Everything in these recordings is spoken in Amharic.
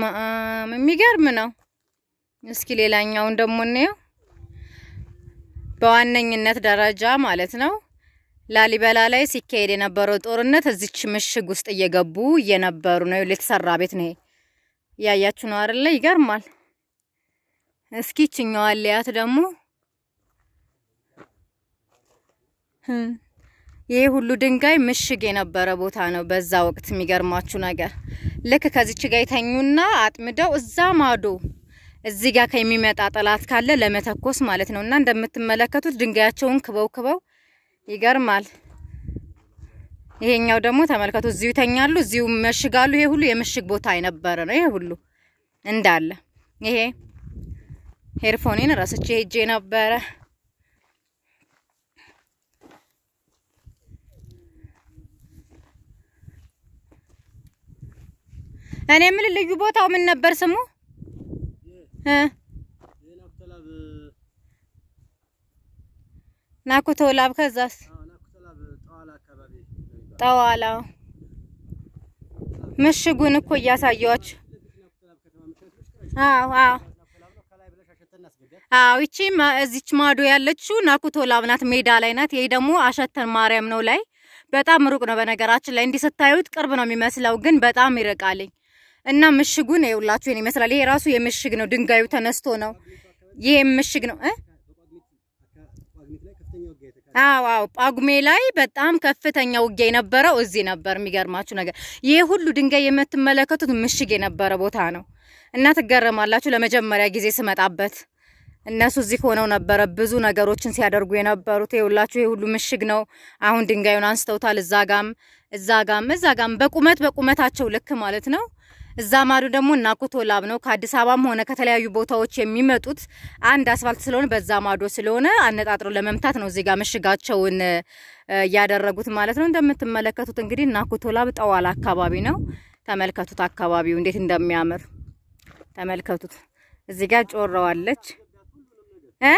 ማም የሚገርም ነው። እስኪ ሌላኛውን ደግሞ እንየው። በዋነኝነት ደረጃ ማለት ነው ላሊበላ ላይ ሲካሄድ የነበረው ጦርነት እዚች ምሽግ ውስጥ እየገቡ እየነበሩ ነው። የተሰራ ቤት ነው ያያችሁ ነው አይደለ? ይገርማል። እስኪ ይችኛዋ ሊያት ደግሞ ይሄ ሁሉ ድንጋይ ምሽግ የነበረ ቦታ ነው በዛ ወቅት የሚገርማችሁ ነገር ልክ ከዚች ጋ የተኙና አጥምደው እዛ ማዶ እዚህ ጋር ከሚመጣ ጠላት ካለ ለመተኮስ ማለት ነው። እና እንደምትመለከቱት ድንጋያቸውን ክበው ክበው ይገርማል። ይሄኛው ደግሞ ተመልከቱ፣ እዚሁ ይተኛሉ፣ እዚሁ መሽጋሉ። ይሄ ሁሉ የምሽግ ቦታ የነበረ ነው። ይሄ ሁሉ እንዳለ ይሄ ሄርፎኔን ረስቼ ሄጄ ነበረ። እኔ ምን ልዩ ቦታው ምን ነበር ስሙ? ናኩቶ ላብ። ከዛስ ጠዋላ ምሽጉን እኮ እያሳየዋችሁ። አዎ አዎ አዎ። ይቺ እዚች ማዶ ያለችው ናኩቶ ላብ ናት፣ ሜዳ ላይ ናት። ይሄ ደግሞ አሸተን ማርያም ነው ላይ በጣም ሩቅ ነው። በነገራችን ላይ እንዲህ ስታዩት ቅርብ ነው የሚመስለው፣ ግን በጣም ይርቃልኝ። እና ምሽጉን ይኸውላችሁ ይሄን ይመስላል። ይሄ ራሱ የምሽግ ነው፣ ድንጋዩ ተነስቶ ነው። ይሄ ምሽግ ነው እ አዎ አዎ፣ ጳጉሜ ላይ በጣም ከፍተኛ ውጊያ የነበረው እዚህ ነበር። የሚገርማችሁ ነገር ይሄ ሁሉ ድንጋይ የምትመለከቱት ምሽግ የነበረ ቦታ ነው እና ትገረማላችሁ። ለመጀመሪያ ጊዜ ስመጣበት እነሱ እዚህ ሆነው ነበረ ብዙ ነገሮችን ሲያደርጉ የነበሩት። ይኸውላችሁ ይሄ ሁሉ ምሽግ ነው። አሁን ድንጋዩን አንስተውታል። እዛ ጋም እዛ ጋም እዛ ጋም በቁመት በቁመታቸው ልክ ማለት ነው እዛ ማዶ ደግሞ እናኩቶ ላብ ነው። ከአዲስ አበባም ሆነ ከተለያዩ ቦታዎች የሚመጡት አንድ አስፋልት ስለሆነ በዛ ማዶ ስለሆነ አነጣጥሮ ለመምታት ነው እዚህ ምሽጋቸውን እያደረጉት ማለት ነው። እንደምትመለከቱት እንግዲህ እናኩቶ ላብ ጠዋላ አካባቢ ነው። ተመልከቱት፣ አካባቢው እንዴት እንደሚያምር ተመልከቱት። እዚህ ጋር ጮረዋለች እ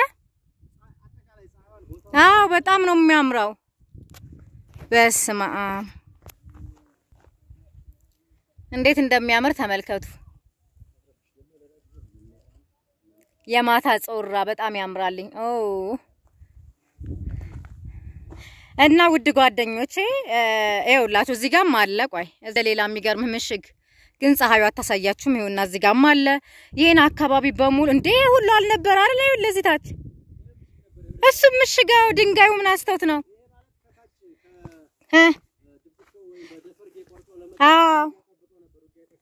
አዎ በጣም ነው የሚያምረው። በስመ አብ እንዴት እንደሚያምር ተመልከቱ። የማታ ጾራ በጣም ያምራልኝ። ኦ እና ውድ ጓደኞቼ ይኸውላችሁ እዚህ ጋርም አለ። ቆይ እዚህ ሌላ የሚገርም ምሽግ ግን ፀሐዩ አታሳያችሁም። ይኸውና እዚህ ጋርም አለ። ይሄን አካባቢ በሙሉ እንዴ ሁሉ አልነበረ አለ ይኸው ለዚህ ታች እሱ ምሽጋው ድንጋዩ ምን አስተውት ነው። አዎ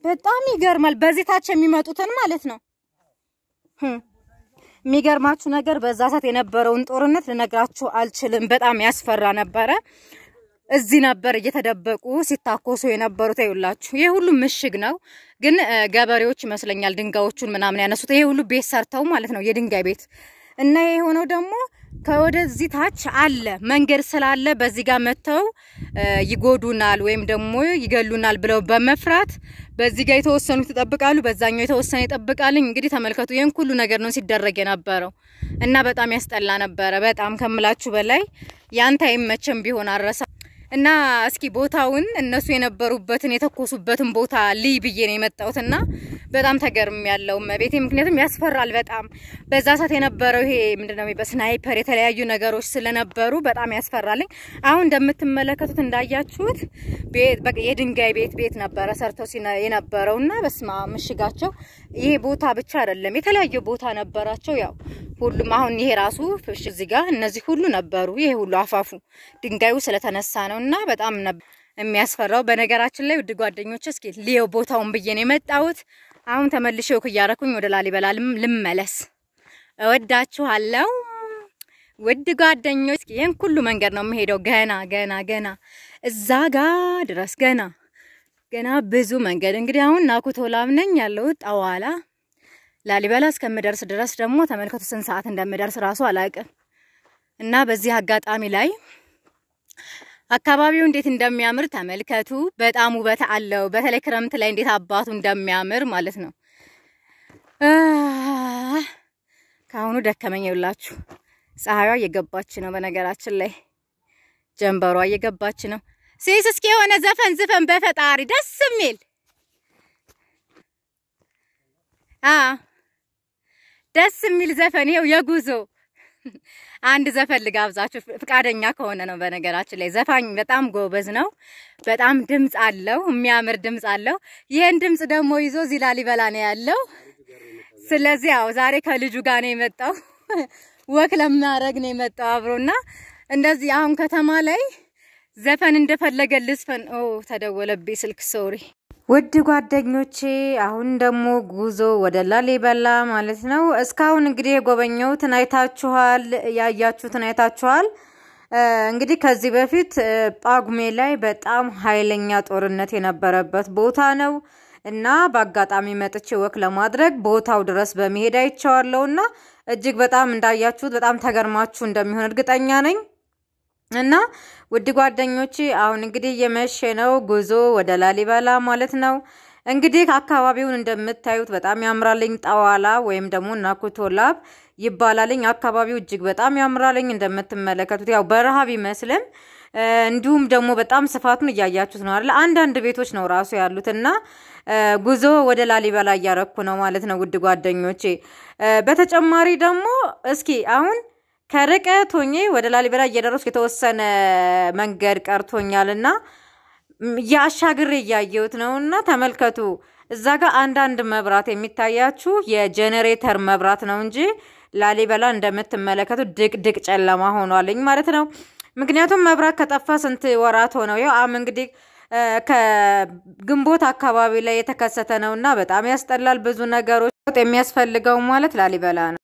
በጣም ይገርማል። በዚህ ታች የሚመጡትን ማለት ነው። የሚገርማችሁ ነገር በዛ ሰዓት የነበረውን ጦርነት ልነግራችሁ አልችልም። በጣም ያስፈራ ነበረ። እዚህ ነበር እየተደበቁ ሲታኮሱ የነበሩት። ይኸውላችሁ ይሄ ሁሉ ምሽግ ነው፣ ግን ገበሬዎች ይመስለኛል ድንጋዮቹን ምናምን ያነሱት። ይሄ ሁሉ ቤት ሰርተው ማለት ነው፣ የድንጋይ ቤት እና ይሄ የሆነው ደግሞ ከወደዚህ ታች አለ መንገድ ስላለ በዚህ ጋር መጥተው ይጎዱናል ወይም ደግሞ ይገሉናል ብለው በመፍራት በዚህ ጋር የተወሰኑ ይጠብቃሉ፣ በዛኛው የተወሰነ ይጠብቃልኝ። እንግዲህ ተመልከቱ፣ ይህን ሁሉ ነገር ነው ሲደረግ የነበረው እና በጣም ያስጠላ ነበረ። በጣም ከምላችሁ በላይ ያንተ አይመችም ቢሆን አረሳ እና እስኪ ቦታውን እነሱ የነበሩበትን የተኮሱበትን ቦታ ልይ ብዬ ነው እና በጣም ተገርም ያለው ቤቴ ምክንያቱም ያስፈራል በጣም በዛ ሰዓት የነበረው ይሄ ምንድነው በስናይፐር የተለያዩ ነገሮች ስለነበሩ በጣም ያስፈራልኝ። አሁን እንደምትመለከቱት እንዳያችሁት የድንጋይ ቤት ቤት ነበረ ሰርተው የነበረው እና በስማ ምሽጋቸው ይሄ ቦታ ብቻ አይደለም የተለያዩ ቦታ ነበራቸው። ያው ሁሉም አሁን ይሄ ራሱ እዚህ ጋር እነዚህ ሁሉ ነበሩ። ይሄ ሁሉ አፋፉ ድንጋዩ ስለተነሳ ነው እና በጣም የሚያስፈራው። በነገራችን ላይ ውድ ጓደኞች እስኪ ሊየው ቦታውን ብዬ ነው የመጣሁት። አሁን ተመልሼው ወክ እያረኩኝ ወደ ላሊበላ ልመለስ። እወዳችኋለሁ ውድ ጓደኞች። ይህን ሁሉ መንገድ ነው የምሄደው። ገና ገና ገና እዛ ጋ ድረስ ገና ገና ብዙ መንገድ እንግዲህ አሁን ናኩቶላም ነኝ ያለሁት ጠዋላ ላሊበላ እስከምደርስ ድረስ ደግሞ ተመልከቱ ስንት ሰዓት እንደምደርስ ራሱ አላውቅም። እና በዚህ አጋጣሚ ላይ አካባቢው እንዴት እንደሚያምር ተመልከቱ። በጣም ውበት አለው። በተለይ ክረምት ላይ እንዴት አባቱ እንደሚያምር ማለት ነው። ከአሁኑ ደከመኝ ብላችሁ ፀሐይዋ እየገባች ነው። በነገራችን ላይ ጀንበሯ እየገባች ነው። ሴስ እስኪ የሆነ ዘፈን ዝፈን በፈጣሪ ደስ የሚል ደስ የሚል ዘፈን ይኸው የጉዞ አንድ ዘፈን ልጋብዛችሁ ፍቃደኛ ከሆነ ነው። በነገራችን ላይ ዘፋኝ በጣም ጎበዝ ነው። በጣም ድምፅ አለው፣ የሚያምር ድምፅ አለው። ይህን ድምፅ ደግሞ ይዞ እዚህ ላሊበላ ነው ያለው። ስለዚህ ያው ዛሬ ከልጁ ጋር ነው የመጣው፣ ወክ ለማድረግ ነው የመጣው አብሮና እንደዚህ አሁን ከተማ ላይ ዘፈን እንደፈለገ ልስፈን ኦ ተደወለብኝ ስልክ ሶሪ ውድ ጓደኞቼ አሁን ደግሞ ጉዞ ወደ ላሊበላ ማለት ነው። እስካሁን እንግዲህ የጎበኘሁትን አይታችኋል፣ ያያችሁትን አይታችኋል። እንግዲህ ከዚህ በፊት ጳጉሜ ላይ በጣም ኃይለኛ ጦርነት የነበረበት ቦታ ነው እና በአጋጣሚ መጥቼ ወክ ለማድረግ ቦታው ድረስ በመሄድ አይቼዋለሁ እና እጅግ በጣም እንዳያችሁት በጣም ተገርማችሁ እንደሚሆን እርግጠኛ ነኝ። እና ውድ ጓደኞች አሁን እንግዲህ እየመሸ ነው፣ ጉዞ ወደ ላሊበላ ማለት ነው። እንግዲህ አካባቢውን እንደምታዩት በጣም ያምራልኝ። ጣዋላ ወይም ደግሞ ናኩቶ ላብ ይባላልኝ። አካባቢው እጅግ በጣም ያምራልኝ። እንደምትመለከቱት ያው በረሃ ቢመስልም እንዲሁም ደግሞ በጣም ስፋቱን እያያችሁት ነው አይደል? አንዳንድ ቤቶች ነው ራሱ ያሉት እና ጉዞ ወደ ላሊበላ እያረኩ ነው ማለት ነው ውድ ጓደኞቼ። በተጨማሪ ደግሞ እስኪ አሁን ከርቀት ሆኜ ወደ ላሊበላ እየደረስኩ የተወሰነ መንገድ ቀርቶኛልና የአሻግሬ እያየሁት ነው እና ተመልከቱ። እዛ ጋር አንዳንድ መብራት የሚታያችሁ የጀኔሬተር መብራት ነው እንጂ ላሊበላ እንደምትመለከቱ ድቅድቅ ጨለማ ሆኗልኝ ማለት ነው። ምክንያቱም መብራት ከጠፋ ስንት ወራት ሆነው ያው አም እንግዲህ ከግንቦት አካባቢ ላይ የተከሰተ ነው እና በጣም ያስጠላል። ብዙ ነገሮች የሚያስፈልገው ማለት ላሊበላ ነው።